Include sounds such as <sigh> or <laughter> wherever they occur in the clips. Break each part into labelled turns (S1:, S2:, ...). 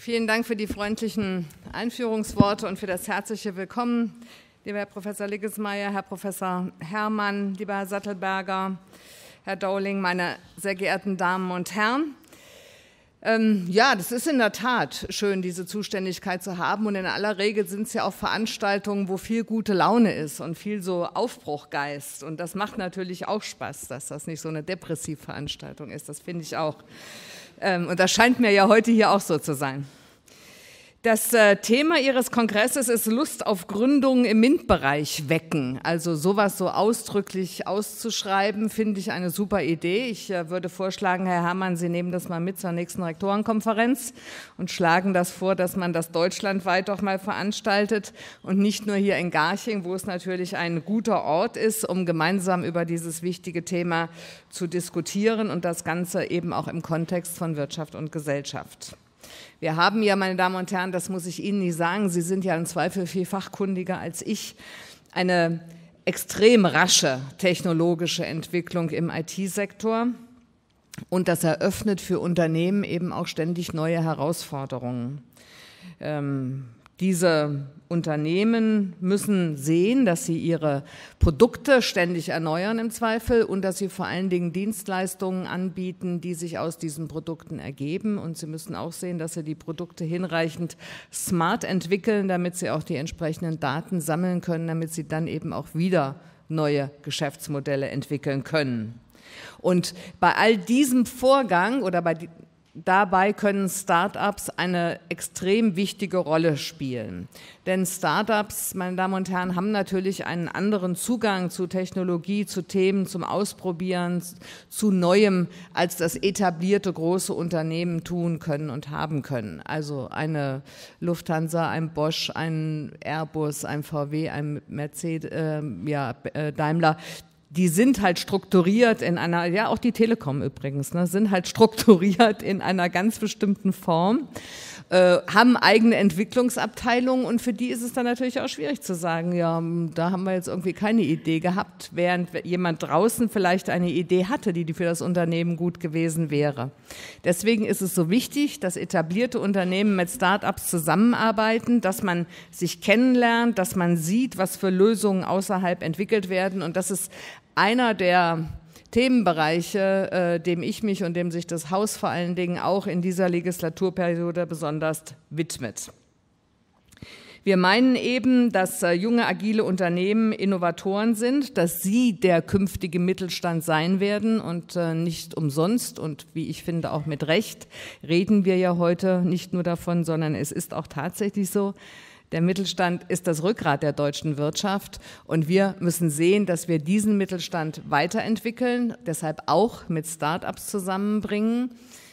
S1: Vielen Dank für die freundlichen Einführungsworte und für das herzliche Willkommen, lieber Herr Professor Liggesmeier, Herr Professor Herrmann, lieber Herr Sattelberger, Herr Dowling, meine sehr geehrten Damen und Herren. Ähm, ja, das ist in der Tat schön, diese Zuständigkeit zu haben. Und in aller Regel sind es ja auch Veranstaltungen, wo viel gute Laune ist und viel so Aufbruchgeist. Und das macht natürlich auch Spaß, dass das nicht so eine Depressivveranstaltung ist. Das finde ich auch ähm, und das scheint mir ja heute hier auch so zu sein. Das äh, Thema Ihres Kongresses ist Lust auf Gründungen im MINT-Bereich wecken. Also sowas so ausdrücklich auszuschreiben, finde ich eine super Idee. Ich äh, würde vorschlagen, Herr Hamann, Sie nehmen das mal mit zur nächsten Rektorenkonferenz und schlagen das vor, dass man das deutschlandweit doch mal veranstaltet und nicht nur hier in Garching, wo es natürlich ein guter Ort ist, um gemeinsam über dieses wichtige Thema zu diskutieren und das Ganze eben auch im Kontext von Wirtschaft und Gesellschaft. Wir haben ja, meine Damen und Herren, das muss ich Ihnen nicht sagen, Sie sind ja im Zweifel viel fachkundiger als ich, eine extrem rasche technologische Entwicklung im IT-Sektor. Und das eröffnet für Unternehmen eben auch ständig neue Herausforderungen. Ähm, diese Unternehmen müssen sehen, dass sie ihre Produkte ständig erneuern im Zweifel und dass sie vor allen Dingen Dienstleistungen anbieten, die sich aus diesen Produkten ergeben. Und sie müssen auch sehen, dass sie die Produkte hinreichend smart entwickeln, damit sie auch die entsprechenden Daten sammeln können, damit sie dann eben auch wieder neue Geschäftsmodelle entwickeln können. Und bei all diesem Vorgang oder bei Dabei können Startups eine extrem wichtige Rolle spielen. Denn Startups, meine Damen und Herren, haben natürlich einen anderen Zugang zu Technologie, zu Themen, zum Ausprobieren, zu Neuem, als das etablierte große Unternehmen tun können und haben können. Also eine Lufthansa, ein Bosch, ein Airbus, ein VW, ein Mercedes, äh, ja, äh, Daimler, die sind halt strukturiert in einer, ja auch die Telekom übrigens, ne, sind halt <laughs> strukturiert in einer ganz bestimmten Form äh, haben eigene Entwicklungsabteilungen und für die ist es dann natürlich auch schwierig zu sagen, ja, da haben wir jetzt irgendwie keine Idee gehabt, während jemand draußen vielleicht eine Idee hatte, die für das Unternehmen gut gewesen wäre. Deswegen ist es so wichtig, dass etablierte Unternehmen mit Startups zusammenarbeiten, dass man sich kennenlernt, dass man sieht, was für Lösungen außerhalb entwickelt werden und das ist einer der Themenbereiche, äh, dem ich mich und dem sich das Haus vor allen Dingen auch in dieser Legislaturperiode besonders widmet. Wir meinen eben, dass äh, junge, agile Unternehmen Innovatoren sind, dass sie der künftige Mittelstand sein werden und äh, nicht umsonst und wie ich finde auch mit Recht reden wir ja heute nicht nur davon, sondern es ist auch tatsächlich so, der Mittelstand ist das Rückgrat der deutschen Wirtschaft und wir müssen sehen, dass wir diesen Mittelstand weiterentwickeln, deshalb auch mit Start-ups zusammenbringen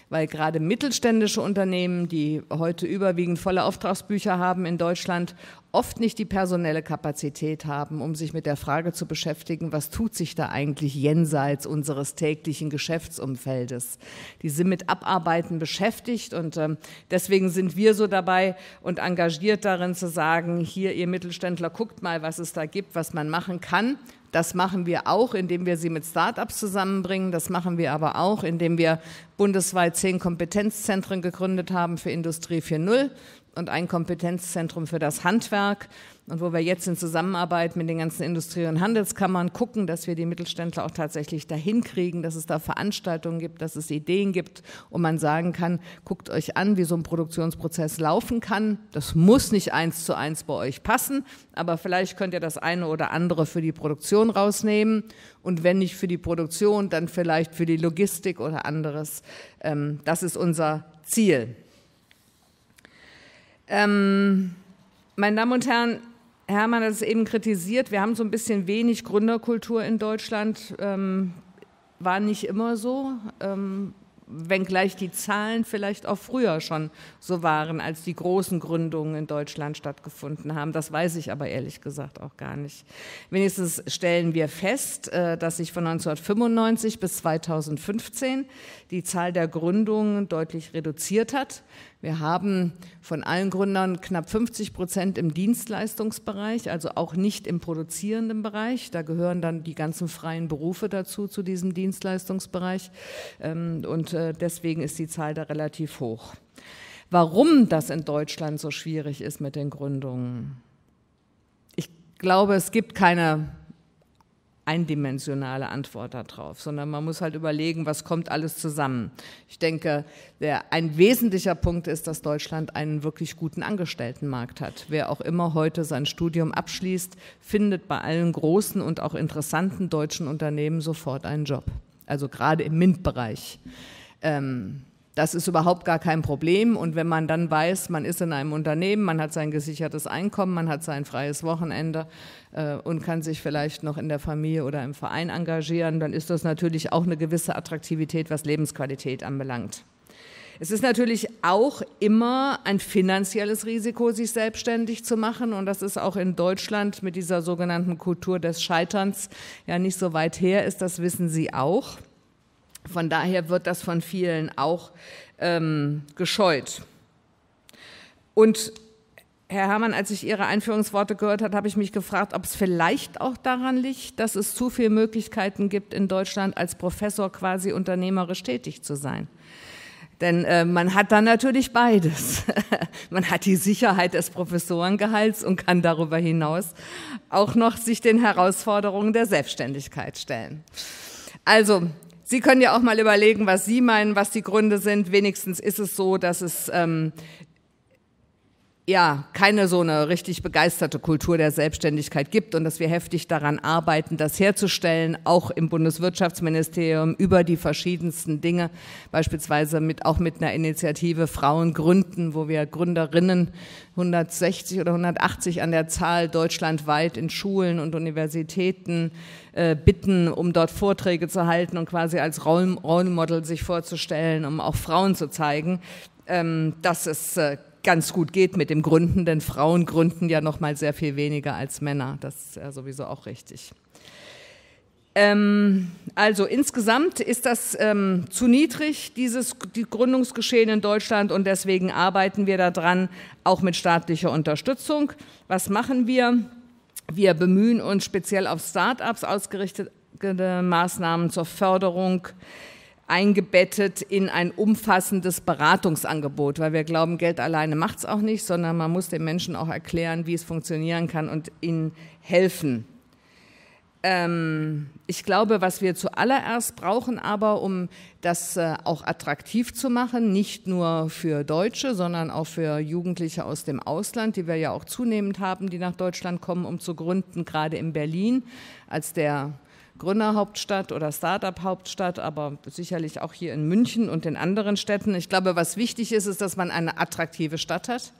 S1: weil gerade mittelständische Unternehmen, die heute überwiegend volle Auftragsbücher haben in Deutschland, oft nicht die personelle Kapazität haben, um sich mit der Frage zu beschäftigen, was tut sich da eigentlich jenseits unseres täglichen Geschäftsumfeldes. Die sind mit Abarbeiten beschäftigt und ähm, deswegen sind wir so dabei und engagiert darin zu sagen, hier ihr Mittelständler, guckt mal, was es da gibt, was man machen kann. Das machen wir auch, indem wir sie mit Start-ups zusammenbringen. Das machen wir aber auch, indem wir bundesweit zehn Kompetenzzentren gegründet haben für Industrie 4.0 und ein Kompetenzzentrum für das Handwerk. Und wo wir jetzt in Zusammenarbeit mit den ganzen Industrie- und Handelskammern gucken, dass wir die Mittelständler auch tatsächlich dahin kriegen, dass es da Veranstaltungen gibt, dass es Ideen gibt und man sagen kann, guckt euch an, wie so ein Produktionsprozess laufen kann. Das muss nicht eins zu eins bei euch passen, aber vielleicht könnt ihr das eine oder andere für die Produktion rausnehmen und wenn nicht für die Produktion, dann vielleicht für die Logistik oder anderes. Ähm, das ist unser Ziel. Ähm, meine Damen und Herren, Hermann hat es eben kritisiert, wir haben so ein bisschen wenig Gründerkultur in Deutschland. Ähm, war nicht immer so. Ähm, wenngleich die Zahlen vielleicht auch früher schon so waren, als die großen Gründungen in Deutschland stattgefunden haben. Das weiß ich aber ehrlich gesagt auch gar nicht. Wenigstens stellen wir fest, äh, dass sich von 1995 bis 2015 die Zahl der Gründungen deutlich reduziert hat. Wir haben von allen Gründern knapp 50 Prozent im Dienstleistungsbereich, also auch nicht im produzierenden Bereich. Da gehören dann die ganzen freien Berufe dazu, zu diesem Dienstleistungsbereich. Ähm, und äh, deswegen ist die Zahl da relativ hoch. Warum das in Deutschland so schwierig ist mit den Gründungen? Ich glaube, es gibt keine eindimensionale Antwort darauf, sondern man muss halt überlegen, was kommt alles zusammen. Ich denke, der, ein wesentlicher Punkt ist, dass Deutschland einen wirklich guten Angestelltenmarkt hat. Wer auch immer heute sein Studium abschließt, findet bei allen großen und auch interessanten deutschen Unternehmen sofort einen Job. Also gerade im MINT-Bereich. Ähm, das ist überhaupt gar kein Problem. Und wenn man dann weiß, man ist in einem Unternehmen, man hat sein gesichertes Einkommen, man hat sein freies Wochenende äh, und kann sich vielleicht noch in der Familie oder im Verein engagieren, dann ist das natürlich auch eine gewisse Attraktivität, was Lebensqualität anbelangt. Es ist natürlich auch immer ein finanzielles Risiko, sich selbstständig zu machen. Und das ist auch in Deutschland mit dieser sogenannten Kultur des Scheiterns ja nicht so weit her ist. Das wissen Sie auch. Von daher wird das von vielen auch ähm, gescheut. Und Herr Herrmann, als ich Ihre Einführungsworte gehört habe, habe ich mich gefragt, ob es vielleicht auch daran liegt, dass es zu viele Möglichkeiten gibt, in Deutschland als Professor quasi unternehmerisch tätig zu sein. Denn äh, man hat dann natürlich beides. <laughs> man hat die Sicherheit des Professorengehalts und kann darüber hinaus auch noch sich den Herausforderungen der Selbstständigkeit stellen. Also Sie können ja auch mal überlegen, was Sie meinen, was die Gründe sind. Wenigstens ist es so, dass es ähm, ja, keine so eine richtig begeisterte Kultur der Selbstständigkeit gibt und dass wir heftig daran arbeiten, das herzustellen, auch im Bundeswirtschaftsministerium über die verschiedensten Dinge, beispielsweise mit, auch mit einer Initiative Frauen gründen, wo wir Gründerinnen 160 oder 180 an der Zahl deutschlandweit in Schulen und Universitäten äh, bitten, um dort Vorträge zu halten und quasi als Role Model sich vorzustellen, um auch Frauen zu zeigen, ähm, das ist äh, ganz gut geht mit dem Gründen, denn Frauen gründen ja noch mal sehr viel weniger als Männer. Das ist ja sowieso auch richtig. Ähm, also insgesamt ist das ähm, zu niedrig, dieses die Gründungsgeschehen in Deutschland und deswegen arbeiten wir daran, auch mit staatlicher Unterstützung. Was machen wir? Wir bemühen uns speziell auf Start-ups ausgerichtete Maßnahmen zur Förderung eingebettet in ein umfassendes Beratungsangebot, weil wir glauben, Geld alleine macht es auch nicht, sondern man muss den Menschen auch erklären, wie es funktionieren kann und ihnen helfen. Ähm, ich glaube, was wir zuallererst brauchen, aber um das äh, auch attraktiv zu machen, nicht nur für Deutsche, sondern auch für Jugendliche aus dem Ausland, die wir ja auch zunehmend haben, die nach Deutschland kommen, um zu gründen, gerade in Berlin, als der Gründerhauptstadt oder Startup-Hauptstadt, aber sicherlich auch hier in München und in anderen Städten. Ich glaube, was wichtig ist, ist, dass man eine attraktive Stadt hat,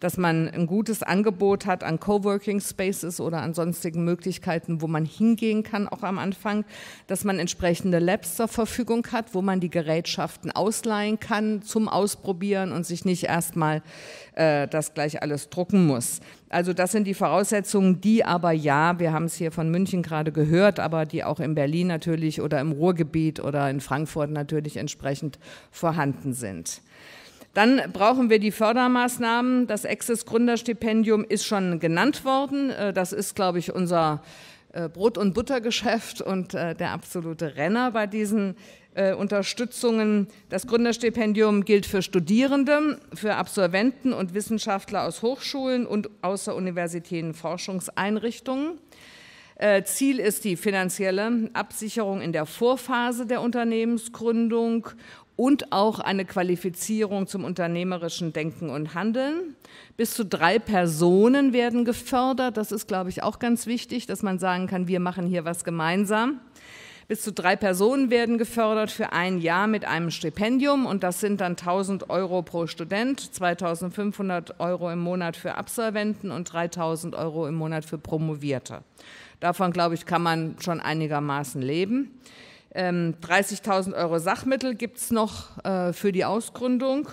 S1: dass man ein gutes Angebot hat an Coworking Spaces oder an sonstigen Möglichkeiten, wo man hingehen kann, auch am Anfang, dass man entsprechende Labs zur Verfügung hat, wo man die Gerätschaften ausleihen kann zum Ausprobieren und sich nicht erstmal äh, das gleich alles drucken muss. Also das sind die Voraussetzungen, die aber ja, wir haben es hier von München gerade gehört, aber die auch in Berlin natürlich oder im Ruhrgebiet oder in Frankfurt natürlich entsprechend vorhanden sind. Dann brauchen wir die Fördermaßnahmen. Das Access Gründerstipendium ist schon genannt worden. Äh, das ist, glaube ich, unser äh, Brot- und Buttergeschäft und äh, der absolute Renner bei diesen äh, Unterstützungen. Das Gründerstipendium gilt für Studierende, für Absolventen und Wissenschaftler aus Hochschulen und außeruniversitären Forschungseinrichtungen. Äh, Ziel ist die finanzielle Absicherung in der Vorphase der Unternehmensgründung und auch eine Qualifizierung zum unternehmerischen Denken und Handeln. Bis zu drei Personen werden gefördert. Das ist, glaube ich, auch ganz wichtig, dass man sagen kann, wir machen hier was gemeinsam. Bis zu drei Personen werden gefördert für ein Jahr mit einem Stipendium und das sind dann 1000 Euro pro Student, 2500 Euro im Monat für Absolventen und 3000 Euro im Monat für Promovierte. Davon, glaube ich, kann man schon einigermaßen leben. 30.000 ähm, Euro Sachmittel gibt es noch äh, für die Ausgründung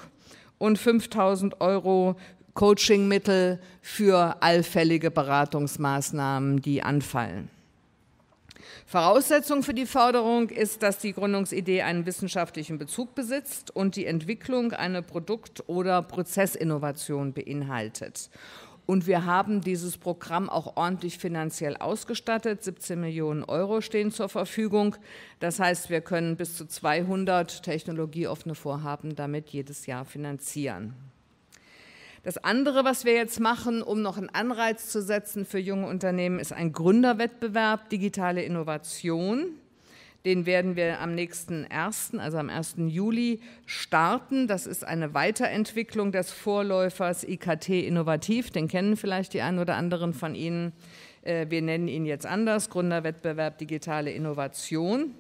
S1: und 5.000 Euro Coachingmittel für allfällige Beratungsmaßnahmen, die anfallen. Voraussetzung für die Förderung ist, dass die Gründungsidee einen wissenschaftlichen Bezug besitzt und die Entwicklung eine Produkt- oder Prozessinnovation beinhaltet. Und wir haben dieses Programm auch ordentlich finanziell ausgestattet. 17 Millionen Euro stehen zur Verfügung. Das heißt, wir können bis zu 200 technologieoffene Vorhaben damit jedes Jahr finanzieren. Das andere, was wir jetzt machen, um noch einen Anreiz zu setzen für junge Unternehmen, ist ein Gründerwettbewerb Digitale Innovation. Den werden wir am nächsten 1., also am 1. Juli starten. Das ist eine Weiterentwicklung des Vorläufers IKT Innovativ. Den kennen vielleicht die einen oder anderen von Ihnen. Äh, wir nennen ihn jetzt anders, Gründerwettbewerb Digitale Innovation.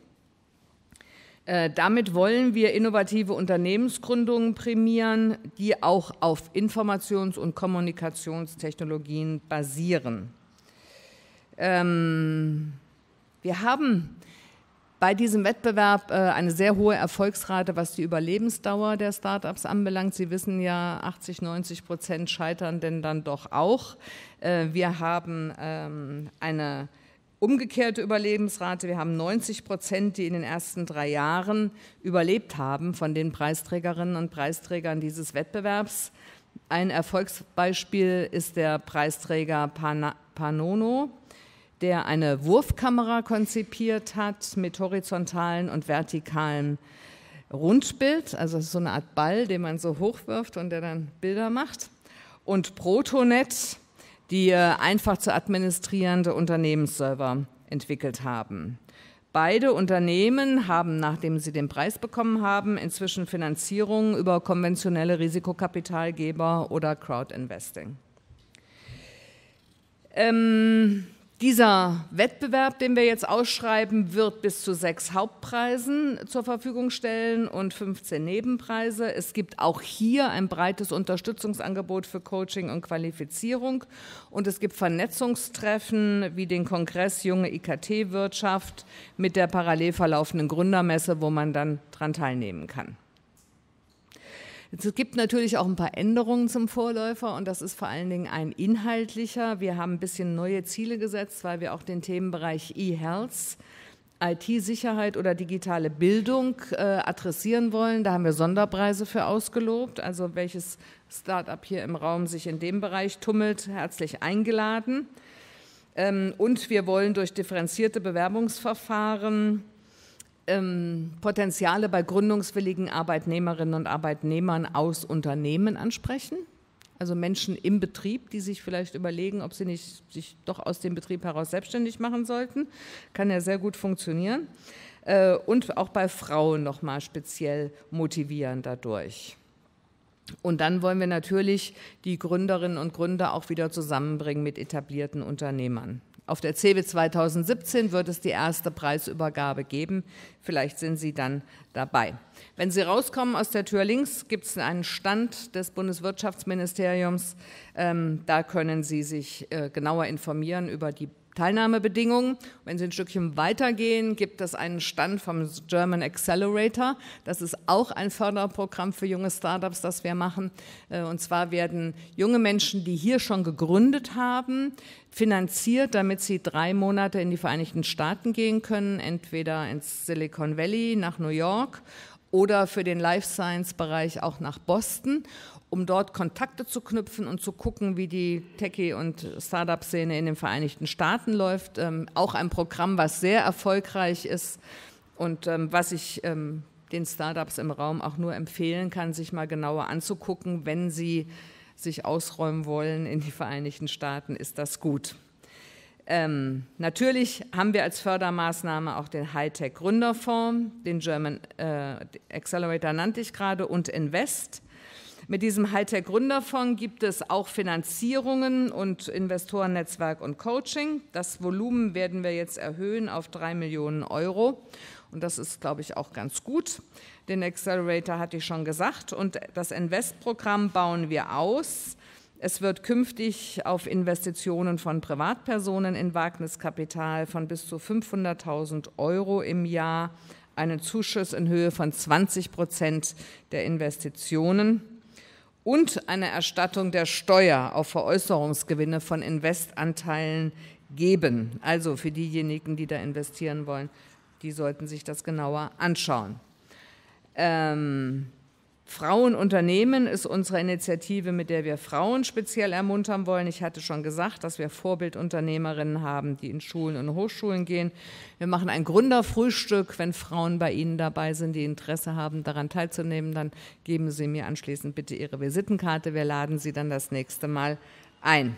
S1: Äh, damit wollen wir innovative Unternehmensgründungen prämieren, die auch auf Informations- und Kommunikationstechnologien basieren. Ähm, wir haben bei diesem Wettbewerb äh, eine sehr hohe Erfolgsrate, was die Überlebensdauer der Startups anbelangt. Sie wissen ja, 80, 90 Prozent scheitern denn dann doch auch. Äh, wir haben ähm, eine Umgekehrte Überlebensrate, wir haben 90 Prozent, die in den ersten drei Jahren überlebt haben von den Preisträgerinnen und Preisträgern dieses Wettbewerbs. Ein Erfolgsbeispiel ist der Preisträger Pan Panono, der eine Wurfkamera konzipiert hat mit horizontalen und vertikalen Rundbild, also so eine Art Ball, den man so hochwirft und der dann Bilder macht. Und Protonet, die äh, einfach zu administrierende Unternehmensserver entwickelt haben. Beide Unternehmen haben, nachdem sie den Preis bekommen haben, inzwischen Finanzierung über konventionelle Risikokapitalgeber oder Crowdinvesting. Ähm, dieser Wettbewerb, den wir jetzt ausschreiben, wird bis zu sechs Hauptpreisen zur Verfügung stellen und 15 Nebenpreise. Es gibt auch hier ein breites Unterstützungsangebot für Coaching und Qualifizierung. Und es gibt Vernetzungstreffen wie den Kongress Junge IKT-Wirtschaft mit der parallel verlaufenden Gründermesse, wo man dann daran teilnehmen kann. Es gibt natürlich auch ein paar Änderungen zum Vorläufer und das ist vor allen Dingen ein inhaltlicher. Wir haben ein bisschen neue Ziele gesetzt, weil wir auch den Themenbereich E-Health IT-Sicherheit oder digitale Bildung äh, adressieren wollen. Da haben wir Sonderpreise für ausgelobt. Also welches Start-up hier im Raum sich in dem Bereich tummelt, herzlich eingeladen. Ähm, und wir wollen durch differenzierte Bewerbungsverfahren ähm, Potenziale bei gründungswilligen Arbeitnehmerinnen und Arbeitnehmern aus Unternehmen ansprechen. Also Menschen im Betrieb, die sich vielleicht überlegen, ob sie nicht sich doch aus dem Betrieb heraus selbstständig machen sollten. Kann ja sehr gut funktionieren. Äh, und auch bei Frauen nochmal speziell motivieren dadurch. Und dann wollen wir natürlich die Gründerinnen und Gründer auch wieder zusammenbringen mit etablierten Unternehmern. Auf der CeBIT 2017 wird es die erste Preisübergabe geben. Vielleicht sind Sie dann dabei. Wenn Sie rauskommen aus der Tür links, gibt es einen Stand des Bundeswirtschaftsministeriums. Ähm, da können Sie sich äh, genauer informieren über die Teilnahmebedingungen. Wenn Sie ein Stückchen weitergehen, gibt es einen Stand vom German Accelerator. Das ist auch ein Förderprogramm für junge Startups, das wir machen. Äh, und zwar werden junge Menschen, die hier schon gegründet haben, finanziert, damit sie drei Monate in die Vereinigten Staaten gehen können, entweder ins Silicon Valley, nach New York oder für den Life Science Bereich auch nach Boston um dort Kontakte zu knüpfen und zu gucken, wie die Techie- und Startup-Szene in den Vereinigten Staaten läuft. Ähm, auch ein Programm, was sehr erfolgreich ist und ähm, was ich ähm, den Startups im Raum auch nur empfehlen kann, sich mal genauer anzugucken, wenn sie sich ausräumen wollen in die Vereinigten Staaten, ist das gut. Ähm, natürlich haben wir als Fördermaßnahme auch den Hightech Gründerfonds, den German äh, Accelerator nannte ich gerade und Invest. Mit diesem Hightech halt Gründerfonds gibt es auch Finanzierungen und Investorennetzwerk und Coaching. Das Volumen werden wir jetzt erhöhen auf drei Millionen Euro. Und das ist, glaube ich, auch ganz gut. Den Accelerator hatte ich schon gesagt. Und das Invest-Programm bauen wir aus. Es wird künftig auf Investitionen von Privatpersonen in Wagniskapital von bis zu 500.000 Euro im Jahr einen Zuschuss in Höhe von 20 Prozent der Investitionen und eine Erstattung der Steuer auf Veräußerungsgewinne von Investanteilen geben. Also für diejenigen, die da investieren wollen, die sollten sich das genauer anschauen. Ähm, Frauenunternehmen ist unsere Initiative, mit der wir Frauen speziell ermuntern wollen. Ich hatte schon gesagt, dass wir Vorbildunternehmerinnen haben, die in Schulen und Hochschulen gehen. Wir machen ein Gründerfrühstück. Wenn Frauen bei Ihnen dabei sind, die Interesse haben, daran teilzunehmen, dann geben Sie mir anschließend bitte Ihre Visitenkarte. Wir laden Sie dann das nächste Mal ein.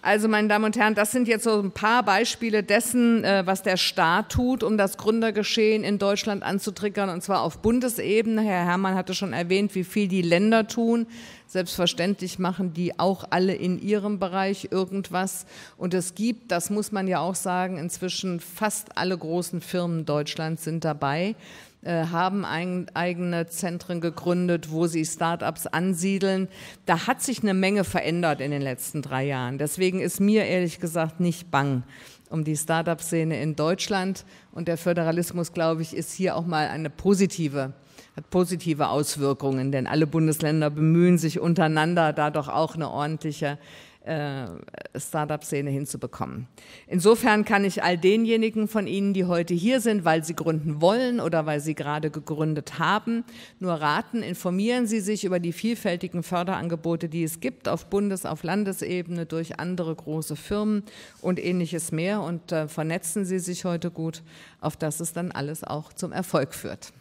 S1: Also, meine Damen und Herren, das sind jetzt so ein paar Beispiele dessen, äh, was der Staat tut, um das Gründergeschehen in Deutschland anzutriggern, und zwar auf Bundesebene. Herr Herrmann hatte schon erwähnt, wie viel die Länder tun. Selbstverständlich machen die auch alle in ihrem Bereich irgendwas. Und es gibt, das muss man ja auch sagen, inzwischen fast alle großen Firmen Deutschlands sind dabei. Äh, haben ein, eigene Zentren gegründet, wo sie Startups ansiedeln. Da hat sich eine Menge verändert in den letzten drei Jahren. Deswegen ist mir ehrlich gesagt nicht bang um die Startup-Szene in Deutschland. Und der Föderalismus, glaube ich, ist hier auch mal eine positive hat positive Auswirkungen, denn alle Bundesländer bemühen sich untereinander, da doch auch eine ordentliche äh, Startup-Szene hinzubekommen. Insofern kann ich all denjenigen von Ihnen, die heute hier sind, weil sie gründen wollen oder weil sie gerade gegründet haben, nur raten, informieren Sie sich über die vielfältigen Förderangebote, die es gibt auf Bundes-, auf Landesebene durch andere große Firmen und ähnliches mehr und äh, vernetzen Sie sich heute gut, auf dass es dann alles auch zum Erfolg führt.